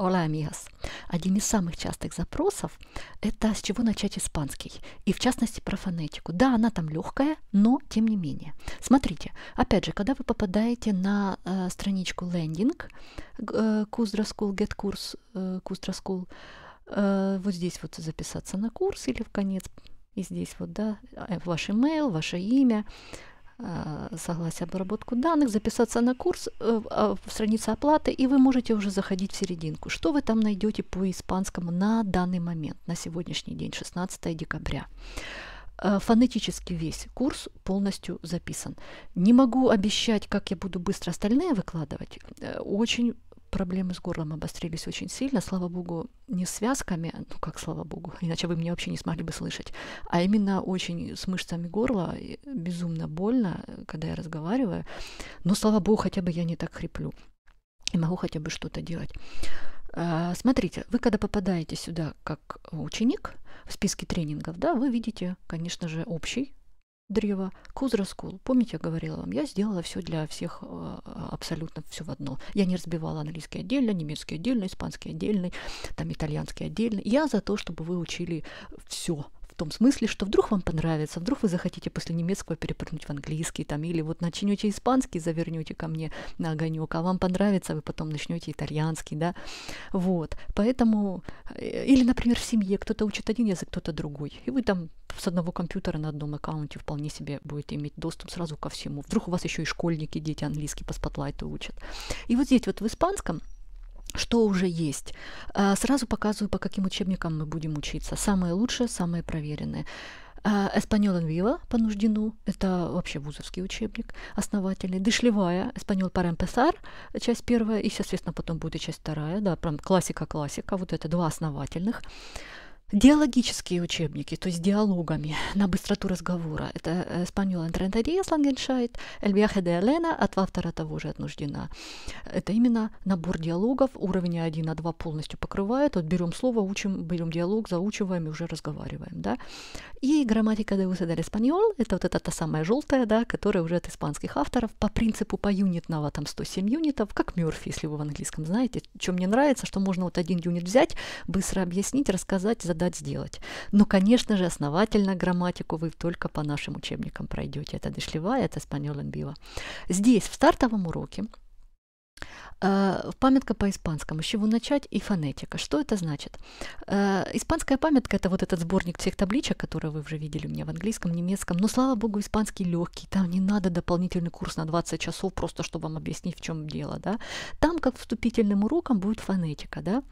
Hola, amigos. Один из самых частых запросов – это с чего начать испанский, и в частности про фонетику. Да, она там легкая, но тем не менее. Смотрите, опять же, когда вы попадаете на э, страничку лендинг э, Куздра School, Get Курс, э, Куздра School, э, вот здесь вот записаться на курс или в конец, и здесь вот, да, э, ваш email, ваше имя, Э, согласие обработку данных, записаться на курс, э, э, страница оплаты, и вы можете уже заходить в серединку. Что вы там найдете по испанскому на данный момент, на сегодняшний день, 16 декабря? Фонетически весь курс полностью записан. Не могу обещать, как я буду быстро остальные выкладывать. Очень проблемы с горлом обострились очень сильно, слава богу, не с связками, ну как слава богу, иначе вы меня вообще не смогли бы слышать, а именно очень с мышцами горла, безумно больно, когда я разговариваю, но слава богу, хотя бы я не так хриплю и могу хотя бы что-то делать. А, смотрите, вы когда попадаете сюда как ученик в списке тренингов, да, вы видите, конечно же, общий древо кузроскул. Помните, я говорила вам, я сделала все для всех, э, абсолютно все в одно. Я не разбивала английский отдельно, немецкий отдельно, испанский отдельно, там итальянский отдельно. Я за то, чтобы вы учили все том смысле, что вдруг вам понравится, вдруг вы захотите после немецкого перепрыгнуть в английский там, или вот начнете испанский, завернете ко мне на огонек, а вам понравится, вы потом начнете итальянский, да, вот, поэтому, э, или, например, в семье кто-то учит один язык, кто-то другой, и вы там с одного компьютера на одном аккаунте вполне себе будете иметь доступ сразу ко всему, вдруг у вас еще и школьники, дети английский по спотлайту учат, и вот здесь вот в испанском что уже есть. А, сразу показываю, по каким учебникам мы будем учиться. Самые лучшие, самые проверенные. А, Эспаньол Вива по Нуждину, это вообще вузовский учебник основательный. Дышлевая, Эспаньол Парем Песар, часть первая, и, соответственно, потом будет и часть вторая, да, прям классика-классика, вот это два основательных. Диалогические учебники, то есть диалогами на быстроту разговора. Это э, «Спаньол Антрентерия» Слангеншайт, «Эль Вяхе де Элена» от автора того же «Отнуждена». Это именно набор диалогов, уровень 1 на 2 полностью покрывает. Вот берем слово, учим, берем диалог, заучиваем и уже разговариваем. Да? И «Грамматика де Усе дель Испаньол» — это вот эта та самая желтая, да, которая уже от испанских авторов по принципу по юнитного там 107 юнитов, как Мёрфи, если вы в английском знаете. Чем мне нравится, что можно вот один юнит взять, быстро объяснить, рассказать, за дать сделать. Но, конечно же, основательно грамматику вы только по нашим учебникам пройдете. Это Дышлевая, это Спаньолен Бива. Здесь, в стартовом уроке, э, Памятка по испанскому, с чего начать и фонетика. Что это значит? Э, испанская памятка – это вот этот сборник всех табличек, которые вы уже видели у меня в английском, немецком. Но, слава богу, испанский легкий. Там не надо дополнительный курс на 20 часов, просто чтобы вам объяснить, в чем дело. Да? Там, как вступительным уроком, будет фонетика. Да?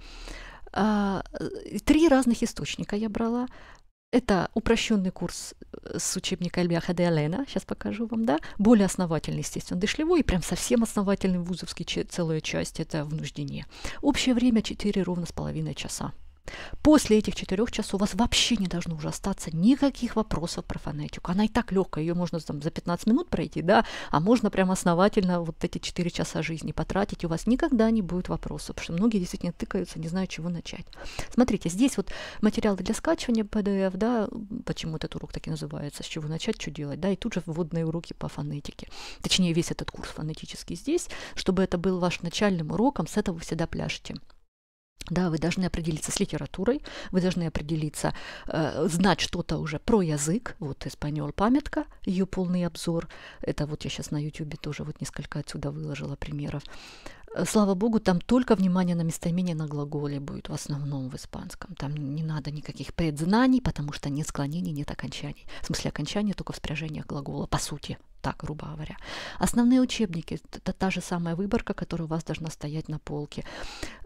А, э, три разных источника я брала. Это упрощенный курс э, с учебника Эльбия Хадеалена, сейчас покажу вам, да, более основательный, естественно, Дышлевой, и прям совсем основательный вузовский, целая часть, это в Нуждине. Общее время 4 ровно с половиной часа. После этих четырех часов у вас вообще не должно уже остаться никаких вопросов про фонетику. Она и так легкая, ее можно там, за 15 минут пройти, да, а можно прям основательно вот эти четыре часа жизни потратить, и у вас никогда не будет вопросов, потому что многие действительно тыкаются, не знают, чего начать. Смотрите, здесь вот материалы для скачивания PDF, да, почему этот урок так и называется, с чего начать, что делать, да, и тут же вводные уроки по фонетике. Точнее, весь этот курс фонетический здесь, чтобы это был ваш начальным уроком, с этого вы всегда пляшете. Да, вы должны определиться с литературой, вы должны определиться, э, знать что-то уже про язык. Вот «Испаньол памятка», ее полный обзор. Это вот я сейчас на YouTube тоже вот несколько отсюда выложила примеров. Э, слава богу, там только внимание на местоимение на глаголе будет в основном в испанском. Там не надо никаких предзнаний, потому что нет склонений, нет окончаний. В смысле окончания только в спряжениях глагола, по сути, так, грубо говоря. Основные учебники, это та же самая выборка, которая у вас должна стоять на полке.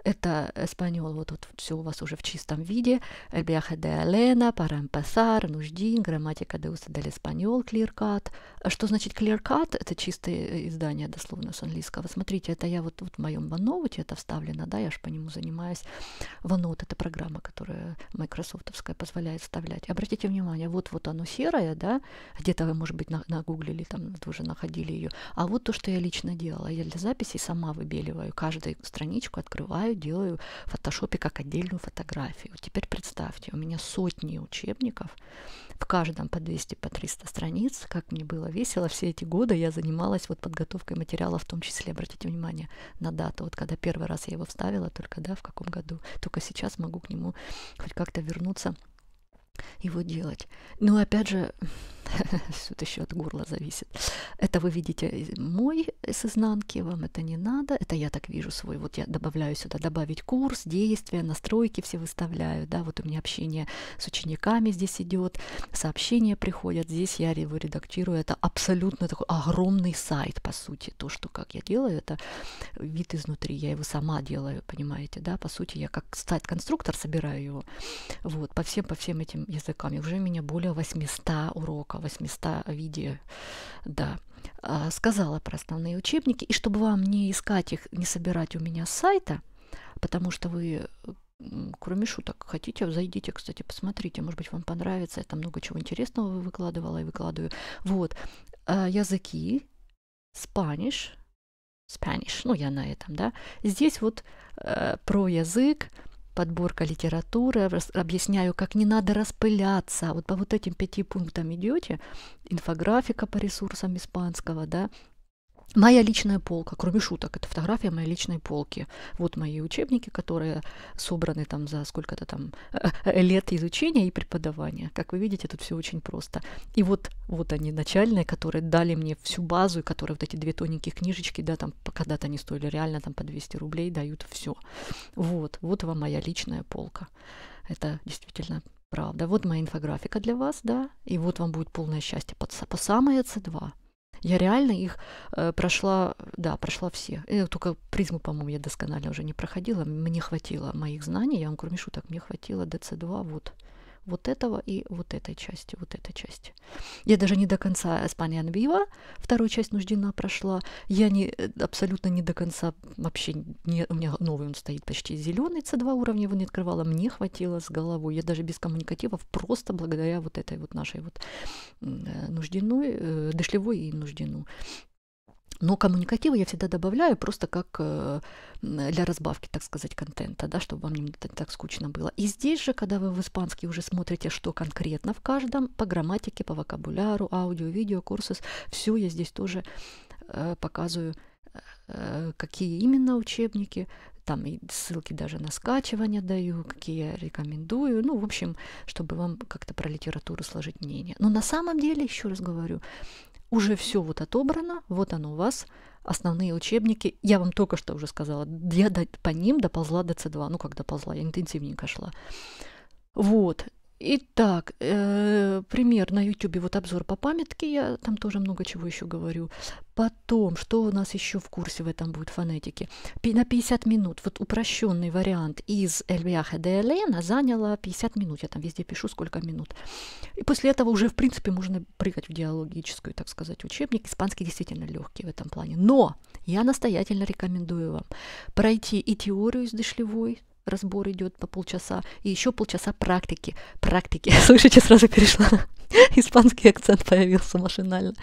Это «Эспаньол», вот тут вот, все у вас уже в чистом виде. «El viaje de Elena», «Para empezar», «Нуждин», «Грамматика de uso del español», «Clearcut». Что значит «Clearcut»? Это чистое э, издание, дословно, с английского. Смотрите, это я вот, вот в моем OneNote это вставлено, да, я же по нему занимаюсь. OneNote — это программа, которая майкрософтовская позволяет вставлять. И обратите внимание, вот-вот оно серое, да, где-то вы, может быть, на нагуглили там вы уже находили ее. А вот то, что я лично делала. Я для записей сама выбеливаю каждую страничку, открываю, делаю в фотошопе как отдельную фотографию. Теперь представьте, у меня сотни учебников, в каждом по 200, по 300 страниц. Как мне было весело все эти годы, я занималась вот подготовкой материала, в том числе, обратите внимание на дату. Вот когда первый раз я его вставила, только да, в каком году. Только сейчас могу к нему хоть как-то вернуться его делать. Но ну, опять же, тут еще от горла зависит. Это вы видите э, мой с изнанки, вам это не надо. Это я так вижу свой. Вот я добавляю сюда добавить курс, действия, настройки все выставляю. Да, вот у меня общение с учениками здесь идет, сообщения приходят. Здесь я его редактирую. Это абсолютно такой огромный сайт, по сути. То, что как я делаю, это вид изнутри. Я его сама делаю, понимаете, да? По сути, я как сайт-конструктор собираю его. Вот, по всем, по всем этим языкам. И уже у меня более 800 уроков 800 видео, да, а, сказала про основные учебники, и чтобы вам не искать их, не собирать у меня с сайта, потому что вы, кроме шуток, хотите, зайдите, кстати, посмотрите, может быть, вам понравится, я там много чего интересного выкладывала и выкладываю. Вот, а, языки, Spanish, Spanish, ну, я на этом, да, здесь вот э, про язык, подборка литературы, объясняю, как не надо распыляться. Вот по вот этим пяти пунктам идете, инфографика по ресурсам испанского, да, Моя личная полка, кроме шуток, это фотография моей личной полки. Вот мои учебники, которые собраны там за сколько-то там э, э, лет изучения и преподавания. Как вы видите, тут все очень просто. И вот, вот они начальные, которые дали мне всю базу, и которые вот эти две тоненькие книжечки, да, там когда-то они стоили реально там по 200 рублей, дают все. Вот, вот вам моя личная полка. Это действительно правда. Вот моя инфографика для вас, да, и вот вам будет полное счастье по, по самое C2. Я реально их э, прошла, да, прошла все. И только призму, по-моему, я досконально уже не проходила. Мне хватило моих знаний. Я вам курмишу, так мне хватило DC2, вот вот этого и вот этой части, вот этой части. Я даже не до конца «Испания Анбива», вторую часть Нуждина прошла. Я не, э, абсолютно не до конца вообще, не, у меня новый он стоит почти зеленый, c два уровня его не открывала, мне хватило с головой. Я даже без коммуникативов, просто благодаря вот этой вот нашей вот э, Нуждиной, э, дошлевой и Нуждину. Но коммуникативы я всегда добавляю просто как э, для разбавки, так сказать, контента, да, чтобы вам не так скучно было. И здесь же, когда вы в испанский уже смотрите, что конкретно в каждом, по грамматике, по вокабуляру, аудио, видео, курсы, все я здесь тоже э, показываю, э, какие именно учебники, там и ссылки даже на скачивание даю, какие я рекомендую, ну, в общем, чтобы вам как-то про литературу сложить мнение. Но на самом деле, еще раз говорю, уже все вот отобрано, вот оно у вас, основные учебники. Я вам только что уже сказала, я по ним доползла до C2, ну как доползла, я интенсивненько шла. Вот, Итак, э, пример на YouTube, вот обзор по памятке, я там тоже много чего еще говорю. Потом, что у нас еще в курсе в этом будет фонетики? Пи на 50 минут, вот упрощенный вариант из Эльбиаха де Элена заняло 50 минут, я там везде пишу, сколько минут. И после этого уже, в принципе, можно прыгать в диалогическую, так сказать, учебник. Испанский действительно легкий в этом плане. Но я настоятельно рекомендую вам пройти и теорию с Дышлевой, разбор идет по полчаса, и еще полчаса практики. Практики. Слышите, сразу перешла. Испанский акцент появился машинально.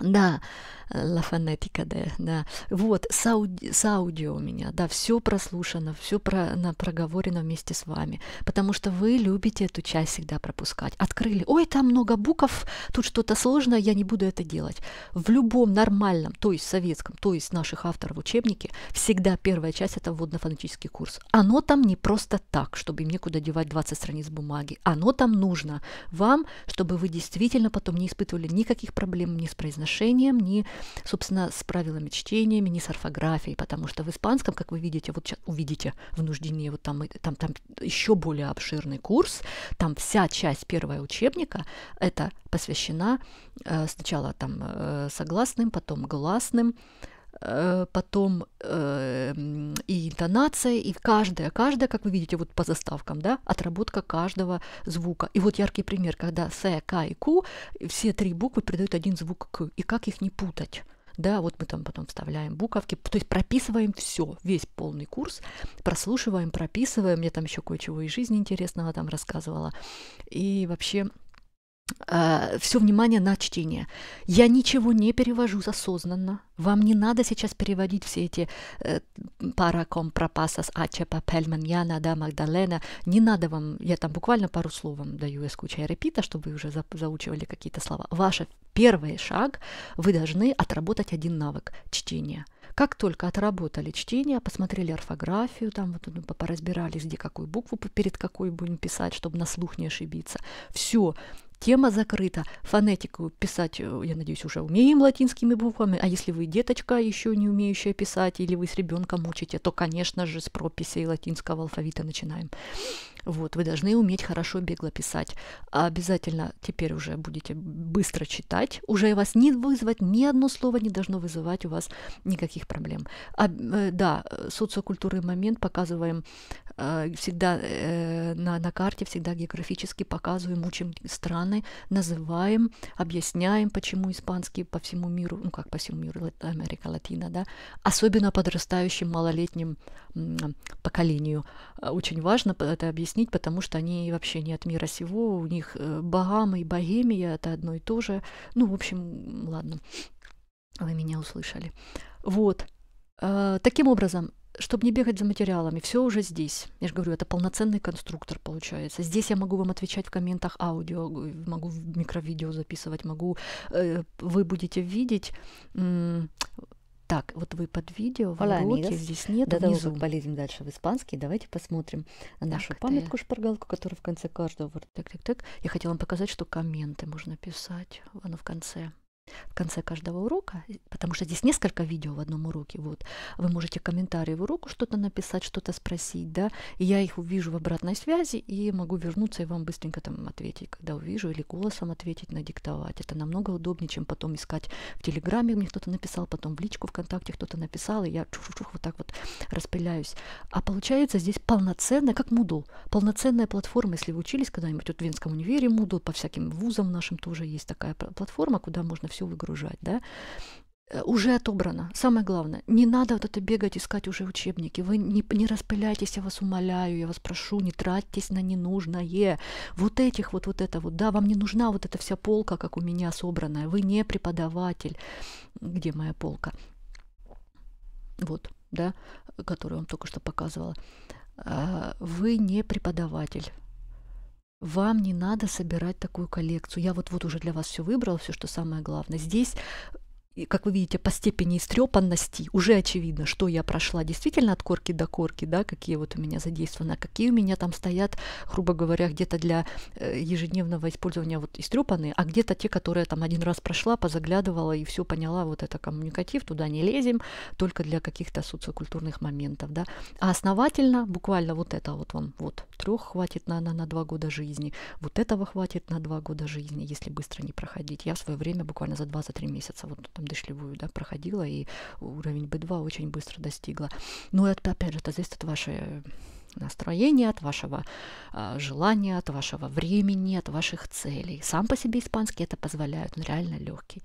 Да, ла э, Фонетика, да, да. Вот, с, ауди, с аудио у меня, да, все прослушано, все про, на, проговорено вместе с вами, потому что вы любите эту часть всегда пропускать. Открыли, ой, там много букв, тут что-то сложное, я не буду это делать. В любом нормальном, то есть советском, то есть наших авторов учебники всегда первая часть – это вводно-фонетический курс. Оно там не просто так, чтобы мне куда девать 20 страниц бумаги. Оно там нужно вам, чтобы вы действительно потом не испытывали никаких проблем ни с произношением, ни собственно, с правилами чтениями, не с орфографией, потому что в испанском, как вы видите, вот сейчас увидите в нуждине, вот там, там, там еще более обширный курс, там вся часть первого учебника, это посвящена э, сначала там э, согласным, потом гласным, Э, потом э, и интонация, и каждая, каждая, как вы видите вот по заставкам, да, отработка каждого звука. И вот яркий пример, когда С, К и Ку, все три буквы придают один звук К, и как их не путать. Да, вот мы там потом вставляем буковки, то есть прописываем все, весь полный курс, прослушиваем, прописываем. Я там еще кое-чего из жизни интересного там рассказывала. И вообще э, все внимание на чтение. Я ничего не перевожу осознанно. Вам не надо сейчас переводить все эти э, параком пропасас аче папельман яна да магдалена. Не надо вам, я там буквально пару слов вам даю из кучи репита, чтобы вы уже за, заучивали какие-то слова. Ваш первый шаг, вы должны отработать один навык – чтение. Как только отработали чтение, посмотрели орфографию, там вот ну, поразбирались, где какую букву перед какой будем писать, чтобы на слух не ошибиться. Все, Тема закрыта. Фонетику писать, э, я надеюсь, уже умеем латинскими буквами, а если вы деточка, еще не умеющая писать, или вы с ребенком учите, то, конечно же, с прописей латинского алфавита начинаем. Вот, вы должны уметь хорошо бегло писать. Обязательно теперь уже будете быстро читать. Уже вас не вызвать, ни одно слово не должно вызывать у вас никаких проблем. А, да, социокультурный момент показываем э, всегда э, на, на карте, всегда географически показываем, учим страны, называем, объясняем, почему испанский по всему миру, ну как по всему миру, Америка, Латина, да, особенно подрастающим малолетним поколению. Э, очень важно это объяснить, потому что они вообще не от мира сего, у них э, Багамы и Богемия это одно и то же. Ну, в общем, ладно, вы меня услышали. Вот. Э, таким образом, чтобы не бегать за материалами, все уже здесь. Я же говорю, это полноценный конструктор получается. Здесь я могу вам отвечать в комментах аудио, могу микровидео записывать, могу... вы будете видеть... Так, вот вы под видео, в Hola, уроке, здесь нет, До внизу. того, полезем дальше в испанский, давайте посмотрим так, нашу памятку-шпаргалку, которая в конце каждого... Так, так, так. Я хотела вам показать, что комменты можно писать, оно в конце в конце каждого урока, потому что здесь несколько видео в одном уроке, вот, вы можете комментарии в уроку что-то написать, что-то спросить, да, и я их увижу в обратной связи и могу вернуться и вам быстренько там ответить, когда увижу, или голосом ответить, надиктовать. Это намного удобнее, чем потом искать в Телеграме, мне кто-то написал, потом в личку ВКонтакте кто-то написал, и я чух-чух вот так вот распыляюсь. А получается здесь полноценная, как Moodle, полноценная платформа, если вы учились когда-нибудь вот в Венском универе, Moodle, по всяким вузам нашим тоже есть такая платформа, куда можно все все выгружать, да, э, уже отобрано. Самое главное, не надо вот это бегать, искать уже учебники. Вы не, не распыляйтесь, я вас умоляю, я вас прошу, не тратьтесь на ненужное. Вот этих вот, вот это вот, да, вам не нужна вот эта вся полка, как у меня собранная. Вы не преподаватель. Где моя полка? Вот, да, которую я вам только что показывала. А, вы не преподаватель вам не надо собирать такую коллекцию. Я вот-вот уже для вас все выбрал, все, что самое главное. Здесь и, как вы видите, по степени истрепанности уже очевидно, что я прошла действительно от корки до корки, да, какие вот у меня задействованы, а какие у меня там стоят, грубо говоря, где-то для э, ежедневного использования вот истрепанные, а где-то те, которые там один раз прошла, позаглядывала и все поняла, вот это коммуникатив, туда не лезем, только для каких-то социокультурных моментов, да. А основательно, буквально вот это вот вам, вот, трех хватит на, на, на два года жизни, вот этого хватит на два года жизни, если быстро не проходить. Я в свое время буквально за два, за три месяца вот там дышлевую, да, проходила, и уровень B2 очень быстро достигла. Но это, опять же, это зависит от вашей э, настроения, от вашего э, желания, от вашего времени, от ваших целей. Сам по себе испанский это позволяет, он реально легкий.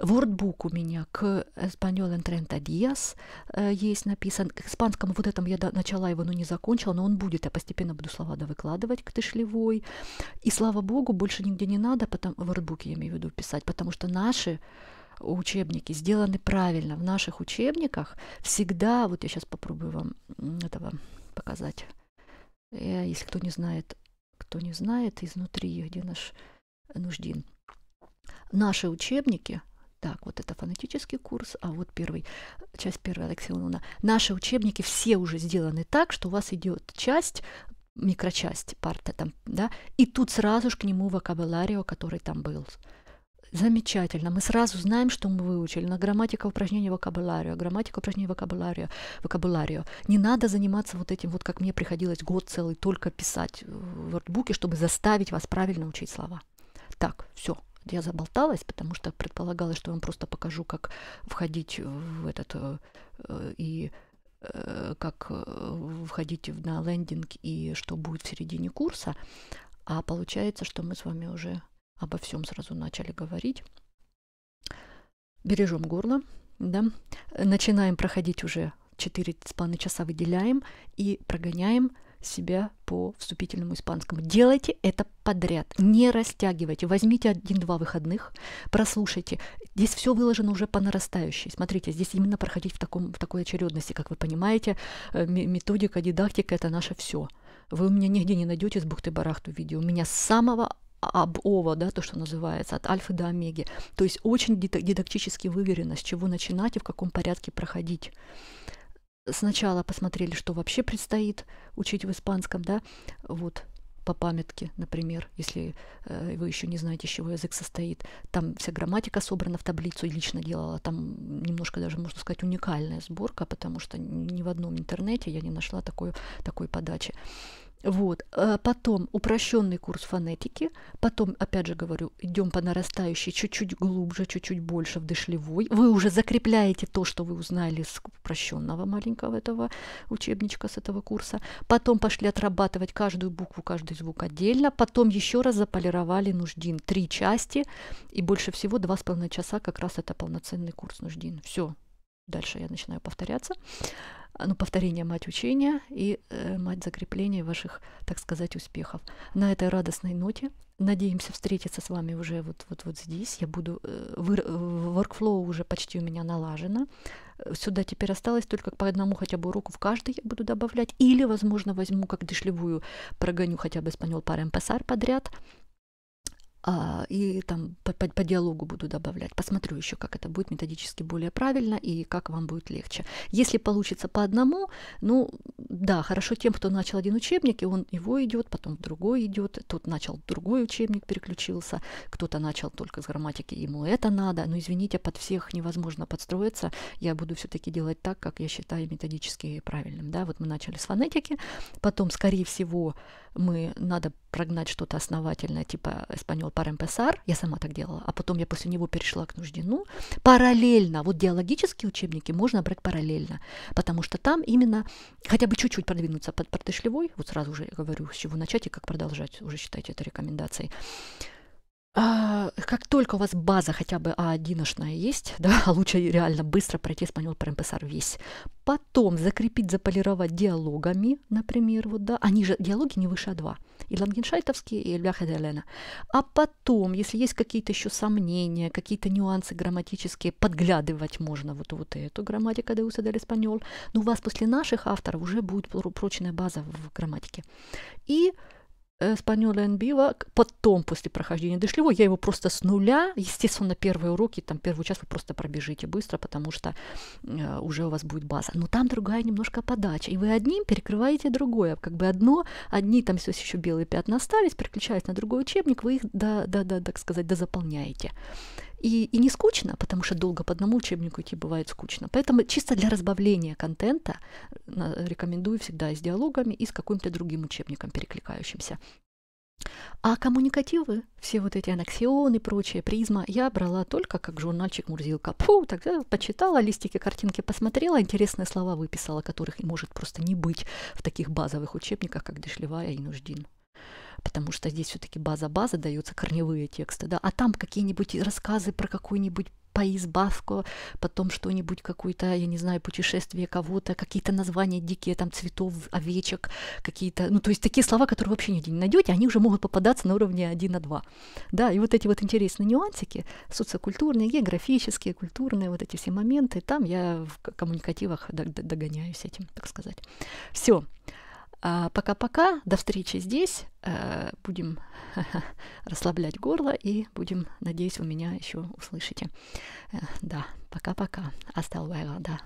Вордбук у меня к Español en 30 días э, есть написан. К испанскому вот этому я до, начала его, но ну, не закончила, но он будет, я постепенно буду слова выкладывать к тышлевой. И слава богу, больше нигде не надо, потом в вордбуке я имею в виду писать, потому что наши учебники сделаны правильно. В наших учебниках всегда, вот я сейчас попробую вам этого показать. Э, если кто не знает, кто не знает, изнутри, где наш нуждин. Наши учебники, так, вот это фонетический курс, а вот первый, часть первая, Алексеевна. Наши учебники все уже сделаны так, что у вас идет часть микрочасть парта там, да, и тут сразу же к нему вокабуларио, который там был. Замечательно. Мы сразу знаем, что мы выучили. На грамматика упражнения вокабуларио, грамматика упражнения вокабуларио, вокабуларио. Не надо заниматься вот этим, вот как мне приходилось год целый только писать в вордбуке, чтобы заставить вас правильно учить слова. Так, все, я заболталась, потому что предполагала, что я вам просто покажу, как входить в этот э, и э, как э, входить на лендинг и что будет в середине курса. А получается, что мы с вами уже обо всем сразу начали говорить. Бережем горло, да, начинаем проходить уже 4,5 часа выделяем и прогоняем себя по вступительному испанскому. Делайте это подряд, не растягивайте. Возьмите один-два выходных, прослушайте. Здесь все выложено уже по нарастающей. Смотрите, здесь именно проходить в, таком, в такой очередности, как вы понимаете, э, методика, дидактика – это наше все. Вы у меня нигде не найдете с бухты-барахту видео. У меня с самого об ова, да, то, что называется, от альфы до омеги. То есть очень дидактически выверено, с чего начинать и в каком порядке проходить. Сначала посмотрели, что вообще предстоит учить в испанском, да, вот по памятке, например, если э, вы еще не знаете, из чего язык состоит. Там вся грамматика собрана в таблицу, и лично делала. Там немножко даже, можно сказать, уникальная сборка, потому что ни в одном интернете я не нашла такой, такой подачи. Вот. Э, потом упрощенный курс фонетики, потом, опять же говорю, идем по нарастающей чуть-чуть глубже, чуть-чуть больше в дышлевой. Вы уже закрепляете то, что вы узнали с упрощенного маленького этого учебничка, с этого курса. Потом пошли отрабатывать каждую букву, каждый звук отдельно. Потом еще раз заполировали нуждин. Три части и больше всего два с половиной часа как раз это полноценный курс нуждин. Все, дальше я начинаю повторяться. А, ну, повторение мать учения и э, мать закрепления ваших, так сказать, успехов. На этой радостной ноте надеемся встретиться с вами уже вот, вот, вот здесь. Я буду... Э, э workflow уже почти у меня налажено. Сюда теперь осталось только по одному хотя бы уроку в каждый я буду добавлять. Или, возможно, возьму как дышлевую, прогоню хотя бы испанил пар МПСР подряд. А, и там по, по, по диалогу буду добавлять. Посмотрю еще, как это будет методически более правильно и как вам будет легче. Если получится по одному, ну да, хорошо тем, кто начал один учебник, и он его идет, потом другой идет, тот начал другой учебник, переключился, кто-то начал только с грамматики, ему это надо, но извините, под всех невозможно подстроиться, я буду все-таки делать так, как я считаю методически правильным, да, вот мы начали с фонетики, потом, скорее всего, мы надо прогнать что-то основательное, типа испаньол МПСР, я сама так делала, а потом я после него перешла к Нуждину, параллельно, вот диалогические учебники можно брать параллельно, потому что там именно хотя бы чуть-чуть продвинуться под Партышлевой, вот сразу же говорю, с чего начать и как продолжать, уже считайте это рекомендацией, а, как только у вас база хотя бы а 1 есть, да, а лучше реально быстро пройти Español para МПСР весь. Потом закрепить, заполировать диалогами, например, вот, да, они же, диалоги не выше А2, и Лангеншайтовские, и Ляха Делена. А потом, если есть какие-то еще сомнения, какие-то нюансы грамматические, подглядывать можно вот, вот эту грамматику de uso del но у вас после наших авторов уже будет прочная база в грамматике. И Э, спаньола Энбила потом, после прохождения Дешлево, я его просто с нуля, естественно, первые уроки, там первый час вы просто пробежите быстро, потому что э, уже у вас будет база. Но там другая немножко подача, и вы одним перекрываете другое, как бы одно, одни там все еще белые пятна остались, переключаясь на другой учебник, вы их, да, да, да, так сказать, дозаполняете и, и не скучно, потому что долго по одному учебнику идти бывает скучно. Поэтому чисто для разбавления контента э, рекомендую всегда и с диалогами, и с каким-то другим учебником перекликающимся. А коммуникативы, все вот эти анаксионы и прочее, призма, я брала только как журнальчик Мурзилка. Фу, тогда почитала, листики, картинки посмотрела, интересные слова выписала, которых и может просто не быть в таких базовых учебниках, как Дешлевая и Нуждин потому что здесь все-таки база-база даются корневые тексты, да, а там какие-нибудь рассказы про какой-нибудь Паис Баско, потом что-нибудь какое-то, я не знаю, путешествие кого-то, какие-то названия дикие, там, цветов, овечек, какие-то, ну, то есть такие слова, которые вообще нигде не найдете, они уже могут попадаться на уровне 1 на 2. Да, и вот эти вот интересные нюансики, социокультурные, географические, культурные, вот эти все моменты, там я в коммуникативах догоняюсь этим, так сказать. Все. А, пока-пока, до встречи здесь. Э, будем расслаблять горло и будем, надеюсь, вы меня еще услышите. Э, да, пока-пока. Осталвайла, да.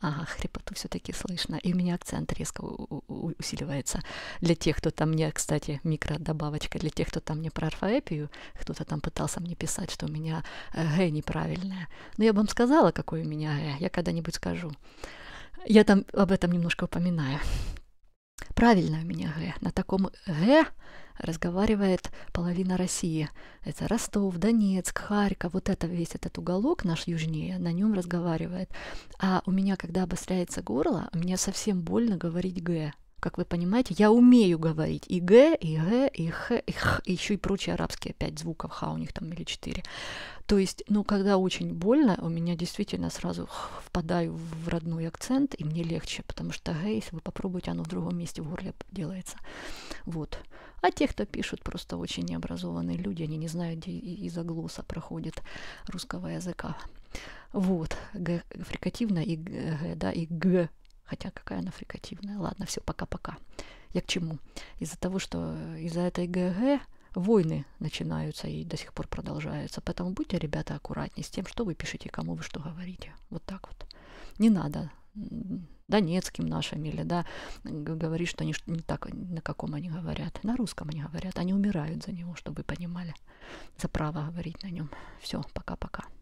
Ага, хрипоту все-таки слышно. И у меня акцент резко усиливается. Для тех, кто там мне, кстати, микродобавочка, для тех, кто там мне про орфоэпию, кто-то там пытался мне писать, что у меня э, «г» неправильное. Но я бы вам сказала, какое у меня «г», я когда-нибудь скажу. Я там об этом немножко упоминаю. Правильно у меня Г. На таком Г разговаривает половина России. Это Ростов, Донецк, Харьков, вот это весь этот уголок наш южнее, на нем разговаривает. А у меня, когда обостряется горло, мне совсем больно говорить Г. Как вы понимаете, я умею говорить и Г, и Г, и Х, и Х, и еще и прочие арабские пять звуков, Ха у них там или четыре. То есть, ну, когда очень больно, у меня действительно сразу впадаю в родной акцент, и мне легче, потому что Г, если вы попробуете, оно в другом месте в горле делается. Вот. А те, кто пишут, просто очень необразованные люди, они не знают, где из-за глоса проходит русского языка. Вот, г, фрикативно и г, да, и г Хотя какая она фрикативная. Ладно, все, пока-пока. Я к чему? Из-за того, что из-за этой ГГ войны начинаются и до сих пор продолжаются. Поэтому будьте, ребята, аккуратнее с тем, что вы пишете, кому вы что говорите. Вот так вот. Не надо донецким нашим или да, говорить, что они не так, на каком они говорят. На русском они говорят. Они умирают за него, чтобы вы понимали. За право говорить на нем. Все, пока-пока.